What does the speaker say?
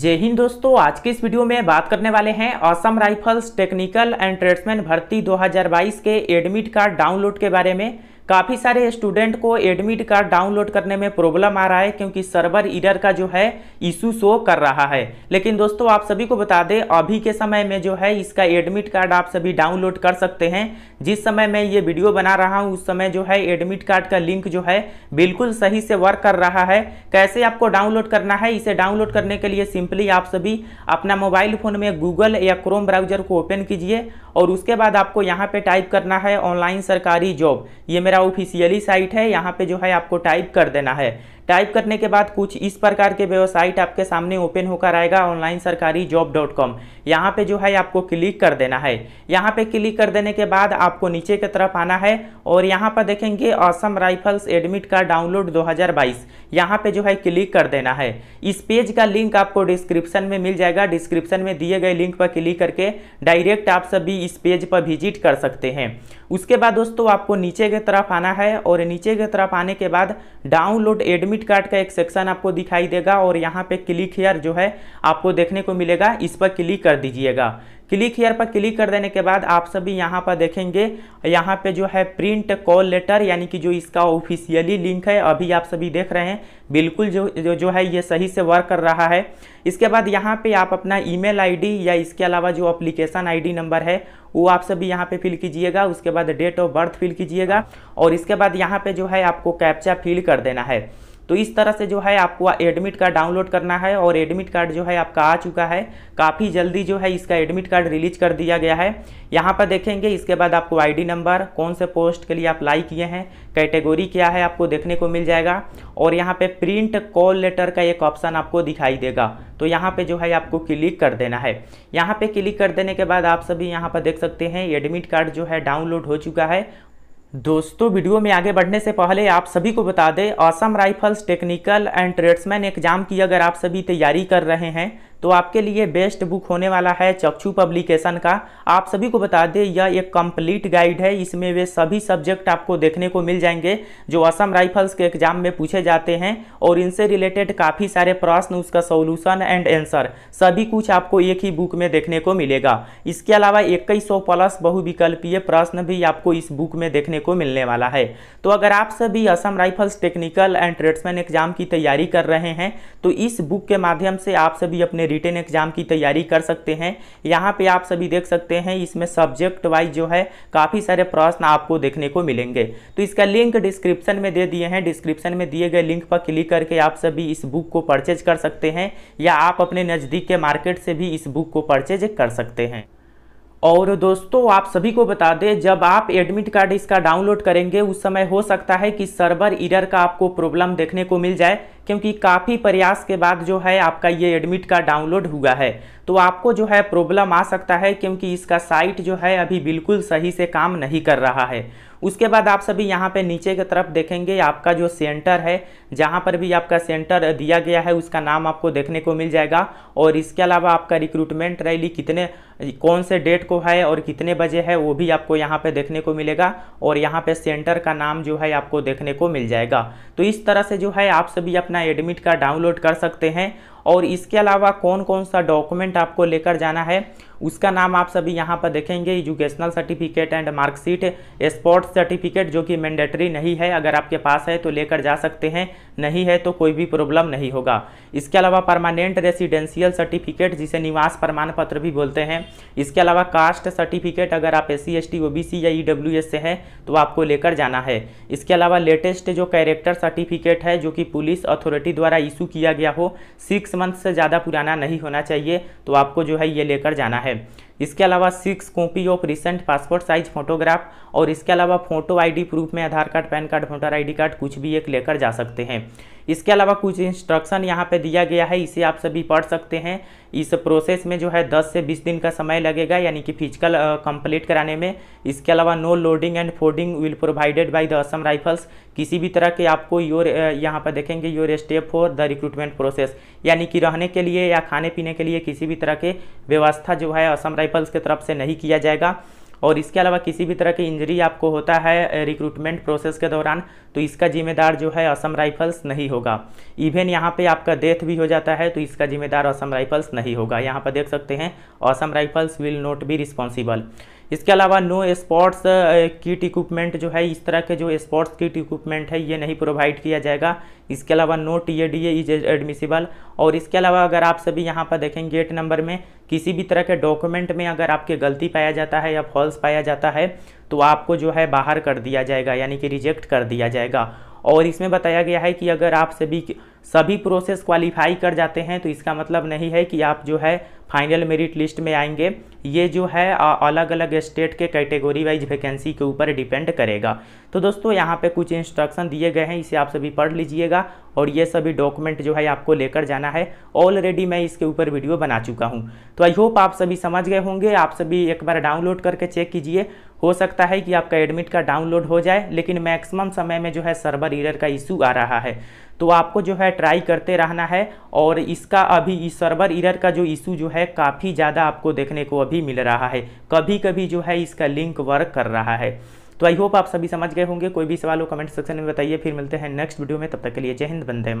जय हिंद दोस्तों आज की इस वीडियो में बात करने वाले हैं Assam Rifles technical and tradesman भर्ती 2022 के एडमिट कार्ड डाउनलोड के बारे में काफ़ी सारे स्टूडेंट को एडमिट कार्ड डाउनलोड करने में प्रॉब्लम आ रहा है क्योंकि सर्वर इरर का जो है इशू शो कर रहा है लेकिन दोस्तों आप सभी को बता दें अभी के समय में जो है इसका एडमिट कार्ड आप सभी डाउनलोड कर सकते हैं जिस समय मैं ये वीडियो बना रहा हूँ उस समय जो है एडमिट कार्ड का लिंक जो है बिल्कुल सही से वर्क कर रहा है कैसे आपको डाउनलोड करना है इसे डाउनलोड करने के लिए सिंपली आप सभी अपना मोबाइल फ़ोन में गूगल या क्रोम ब्राउजर को ओपन कीजिए और उसके बाद आपको यहाँ पे टाइप करना है ऑनलाइन सरकारी जॉब ये मेरा मेरा ऑफिशियली साइट है यहाँ पे जो है आपको टाइप कर देना है टाइप करने के बाद कुछ इस प्रकार के वेबसाइट आपके सामने ओपन होकर आएगा ऑनलाइन सरकारी जॉब डॉट कॉम यहाँ पर जो है आपको क्लिक कर देना है यहाँ पर क्लिक कर देने के बाद आपको नीचे की तरफ आना है और यहाँ पर देखेंगे Assam Rifles admit card download 2022 यहाँ पर जो है क्लिक कर देना है इस पेज का लिंक आपको डिस्क्रिप्शन में मिल जाएगा डिस्क्रिप्शन में दिए गए लिंक पर क्लिक करके डायरेक्ट आप सभी इस पेज पर विजिट कर सकते हैं उसके बाद दोस्तों आपको नीचे की तरफ आना है और नीचे की तरफ आने के बाद डाउनलोड एडमिट लिमिट कार्ड का एक सेक्शन आपको दिखाई देगा और यहाँ पे क्लिक हेयर जो है आपको देखने को मिलेगा इस पर क्लिक कर दीजिएगा क्लिक हेयर पर क्लिक कर देने के बाद आप सभी यहाँ पर देखेंगे यहाँ पे जो है प्रिंट कॉल लेटर यानी कि जो इसका ऑफिशियली लिंक है अभी आप सभी देख रहे हैं बिल्कुल जो जो, जो है ये सही से वर्क कर रहा है इसके बाद यहाँ पे आप अपना ईमेल आईडी या इसके अलावा जो अप्लीकेशन आईडी नंबर है वो आप सभी यहाँ पे फिल कीजिएगा उसके बाद डेट ऑफ बर्थ फिल कीजिएगा और इसके बाद यहाँ पे जो है आपको कैप्चा फिल कर देना है तो इस तरह से जो है आपको एडमिट कार्ड डाउनलोड करना है और एडमिट कार्ड जो है आपका आ चुका है काफ़ी जल्दी जो है इसका एडमिट कार्ड रिलीज कर दिया गया है यहाँ पर देखेंगे इसके बाद आपको आईडी नंबर कौन से पोस्ट के लिए अप्लाई किए हैं कैटेगोरी क्या है आपको देखने को मिल जाएगा और यहाँ पे प्रिंट कॉल लेटर का एक ऑप्शन आपको दिखाई देगा तो यहाँ पे जो है आपको क्लिक कर देना है यहाँ पे क्लिक कर देने के बाद आप सभी यहाँ पर देख सकते हैं एडमिट कार्ड जो है डाउनलोड हो चुका है दोस्तों वीडियो में आगे बढ़ने से पहले आप सभी को बता दें Assam Rifles technical and tradesman exam की अगर आप सभी तैयारी कर रहे हैं तो आपके लिए बेस्ट बुक होने वाला है चक्षु पब्लिकेशन का आप सभी को बता दें यह एक कंप्लीट गाइड है इसमें वे सभी सब्जेक्ट आपको देखने को मिल जाएंगे जो असम राइफल्स के एग्जाम में पूछे जाते हैं और इनसे रिलेटेड काफ़ी सारे प्रश्न उसका सोल्यूशन एंड आंसर सभी कुछ आपको एक ही बुक में देखने को मिलेगा इसके अलावा इक्कीस प्लस बहुविकल्पीय प्रश्न भी आपको इस बुक में देखने को मिलने वाला है तो अगर आप सभी Assam Rifles technical and tradesman exam की तैयारी कर रहे हैं तो इस बुक के माध्यम से आप सभी अपने रिटर्न एग्जाम की तैयारी कर सकते हैं यहाँ पे आप सभी देख सकते हैं इसमें सब्जेक्ट वाइज जो है काफ़ी सारे प्रश्न आपको देखने को मिलेंगे तो इसका लिंक डिस्क्रिप्शन में दे दिए हैं डिस्क्रिप्शन में दिए गए लिंक पर क्लिक करके आप सभी इस बुक को परचेज कर सकते हैं या आप अपने नज़दीक के मार्केट से भी इस बुक को परचेज कर सकते हैं और दोस्तों आप सभी को बता दें जब आप एडमिट कार्ड इसका डाउनलोड करेंगे उस समय हो सकता है कि सर्वर इरर का आपको प्रॉब्लम देखने को मिल जाए क्योंकि काफ़ी प्रयास के बाद जो है आपका ये एडमिट कार्ड डाउनलोड हुआ है तो आपको जो है प्रॉब्लम आ सकता है क्योंकि इसका साइट जो है अभी बिल्कुल सही से काम नहीं कर रहा है उसके बाद आप सभी यहाँ पे नीचे की तरफ देखेंगे आपका जो सेंटर है जहाँ पर भी आपका सेंटर दिया गया है उसका नाम आपको देखने को मिल जाएगा और इसके अलावा आपका रिक्रूटमेंट रैली कितने कौन से डेट को है और कितने बजे है वो भी आपको यहाँ पे देखने को मिलेगा और यहाँ पे सेंटर का नाम जो है आपको देखने को मिल जाएगा तो इस तरह से जो है आप सभी अपना एडमिट कार्ड डाउनलोड कर सकते हैं और इसके अलावा कौन कौन सा डॉक्यूमेंट आपको लेकर जाना है उसका नाम आप सभी यहाँ पर देखेंगे educational certificate and marksheet sports certificate जो कि मैंडेटरी नहीं है अगर आपके पास है तो लेकर जा सकते हैं नहीं है तो कोई भी प्रॉब्लम नहीं होगा इसके अलावा परमानेंट रेसिडेंशियल सर्टिफिकेट जिसे निवास प्रमाण पत्र भी बोलते हैं इसके अलावा कास्ट सर्टिफिकेट अगर आप एस सी एस या ई e से हैं तो आपको लेकर जाना है इसके अलावा लेटेस्ट जो कैरेक्टर सर्टिफिकेट है जो कि पुलिस अथॉरिटी द्वारा इशू किया गया हो सिक्स मंथ से ज़्यादा पुराना नहीं होना चाहिए तो आपको जो है ये लेकर जाना है इसके अलावा six copy of recent passport size photograph और इसके अलावा फोटो आईडी प्रूफ में Aadhaar card PAN card voter ID card कुछ भी एक लेकर जा सकते हैं इसके अलावा कुछ इंस्ट्रक्शन यहाँ पे दिया गया है इसे आप सभी पढ़ सकते हैं इस प्रोसेस में जो है 10 से 20 दिन का समय लगेगा यानी कि फिजिकल कंप्लीट कराने में इसके अलावा no loading and fooding will provided by the Assam Rifles किसी भी तरह के आपको योर यहाँ पर देखेंगे your step for the recruitment process यानी कि रहने के लिए या खाने पीने के लिए किसी भी तरह के व्यवस्था जो है असम डिसाइपल्स की तरफ से नहीं किया जाएगा और इसके अलावा किसी भी तरह की इंजरी आपको होता है रिक्रूटमेंट प्रोसेस के दौरान तो इसका जिम्मेदार जो है असम राइफल्स नहीं होगा इवन यहाँ पे आपका डेथ भी हो जाता है तो इसका जिम्मेदार असम राइफल्स नहीं होगा यहाँ पर देख सकते हैं Assam Rifles will not be responsible इसके अलावा नो स्पोर्ट्स किट इक्विपमेंट जो है इस तरह के जो स्पोर्ट्स किट इक्विपमेंट है ये नहीं प्रोवाइड किया जाएगा इसके अलावा no T A D A is admissible और इसके अलावा अगर आप सभी यहाँ पर देखेंगे गेट नंबर में किसी भी तरह के डॉक्यूमेंट में अगर आपके गलती पाया जाता है या फॉल्स पाया जाता है तो आपको जो है बाहर कर दिया जाएगा यानी कि रिजेक्ट कर दिया जाएगा और इसमें बताया गया है कि अगर आप सभी सभी प्रोसेस क्वालिफाई कर जाते हैं तो इसका मतलब नहीं है कि आप जो है फाइनल मेरिट लिस्ट में आएंगे ये जो है अलग अलग स्टेट के कैटेगरी वाइज वैकेंसी के ऊपर डिपेंड करेगा तो दोस्तों यहाँ पे कुछ इंस्ट्रक्शन दिए गए हैं इसे आप सभी पढ़ लीजिएगा और ये सभी डॉक्यूमेंट जो है आपको लेकर जाना है ऑलरेडी मैं इसके ऊपर वीडियो बना चुका हूँ तो आई होप आप सभी समझ गए होंगे आप सभी एक बार डाउनलोड करके चेक कीजिए हो सकता है कि आपका एडमिट कार्ड डाउनलोड हो जाए लेकिन मैक्सिमम समय में जो है सर्वर ईरर का इशू आ रहा है तो आपको जो है ट्राई करते रहना है और इसका अभी इस सर्वर इरर का जो इशू जो है काफ़ी ज़्यादा आपको देखने को अभी मिल रहा है कभी कभी जो है इसका लिंक वर्क कर रहा है तो आई होप आप सभी समझ गए होंगे कोई भी सवाल हो कमेंट सेक्शन में बताइए फिर मिलते हैं नेक्स्ट वीडियो में तब तक के लिए जय हिंद बंदे